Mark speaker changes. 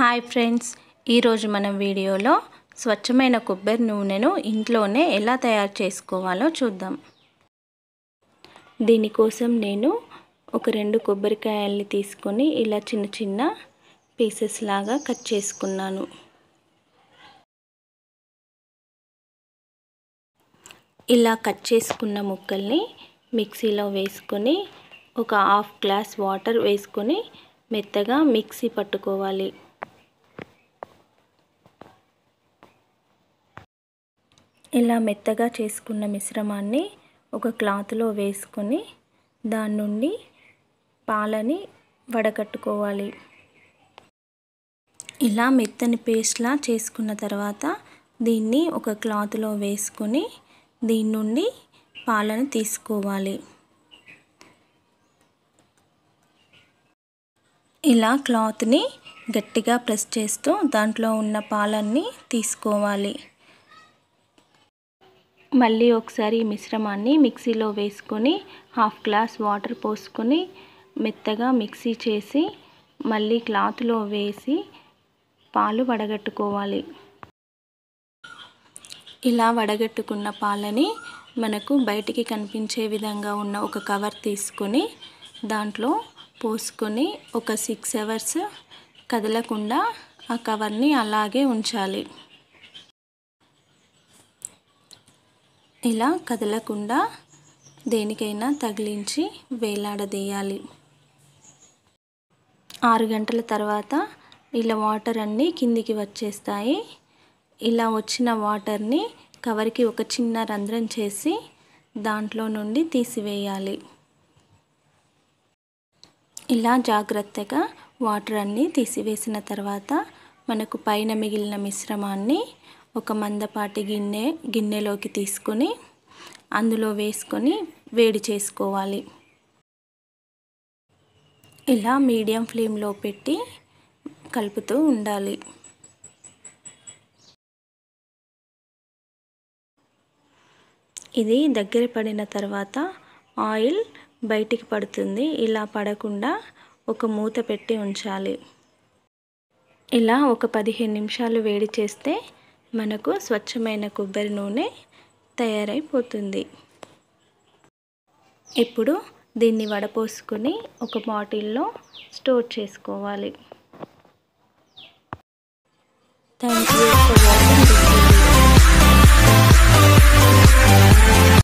Speaker 1: hi friends ఈరోజు మనం వీడియోలో స్వచ్ఛమైన కొబ్బరి నూనెను ఇంట్లోనే ఎలా తయారు చేసుకోవాలో చూద్దాం దీనికోసం నేను ఒక రెండు కొబ్బరికాయల్ని తీసుకొని ఇలా చిన్న చిన్న పీసెస్ లాగా కట్ చేసుకున్నాను ఇలా కట్ చేసుకున్న ముక్కల్ని మిక్సీలో వేసుకొని ఒక హాఫ్ గ్లాస్ వాటర్ వేసుకొని మెత్తగా మిక్సీ పట్టుకోవాలి ఇలా మెత్తగా చేసుకున్న మిశ్రమాన్ని ఒక క్లాత్లో వేసుకొని దాని నుండి పాలని వడకట్టుకోవాలి ఇలా మెత్తని పేస్ట్లా చేసుకున్న తర్వాత దీన్ని ఒక క్లాత్లో వేసుకొని దీని నుండి పాలను తీసుకోవాలి ఇలా క్లాత్ని గట్టిగా ప్రెస్ చేస్తూ దాంట్లో ఉన్న పాలన్నీ తీసుకోవాలి మళ్ళీ ఒకసారి మిశ్రమాన్ని మిక్సీలో వేసుకొని హాఫ్ గ్లాస్ వాటర్ పోసుకొని మెత్తగా మిక్సీ చేసి మళ్ళీ క్లాత్లో వేసి పాలు వడగట్టుకోవాలి ఇలా వడగట్టుకున్న పాలని మనకు బయటికి కనిపించే విధంగా ఉన్న ఒక కవర్ తీసుకొని దాంట్లో పోసుకొని ఒక సిక్స్ అవర్స్ కదలకుండా ఆ కవర్ని అలాగే ఉంచాలి ఇలా కదలకుండా దేనికైనా తగిలించి వేలాడదీయాలి ఆరు గంటల తర్వాత ఇలా వాటర్ అన్నీ కిందికి వచ్చేస్తాయి ఇలా వచ్చిన వాటర్ని కవర్కి ఒక చిన్న రంధ్రం చేసి దాంట్లో నుండి తీసివేయాలి ఇలా జాగ్రత్తగా వాటర్ అన్నీ తీసివేసిన తర్వాత మనకు పైన మిగిలిన మిశ్రమాన్ని ఒక మందపాటి గిన్నె గిన్నెలోకి తీసుకొని అందులో వేసుకొని వేడి చేసుకోవాలి ఇలా మీడియం ఫ్లేమ్లో పెట్టి కలుపుతూ ఉండాలి ఇది దగ్గర పడిన తర్వాత ఆయిల్ బయటికి పడుతుంది ఇలా పడకుండా ఒక మూత పెట్టి ఉంచాలి ఇలా ఒక పదిహేను నిమిషాలు వేడి చేస్తే మనకు స్వచ్ఛమైన కొబ్బరి నూనె తయారైపోతుంది ఇప్పుడు దీన్ని వడపోసుకుని ఒక బాటిల్లో స్టోర్ చేసుకోవాలి థ్యాంక్ యూ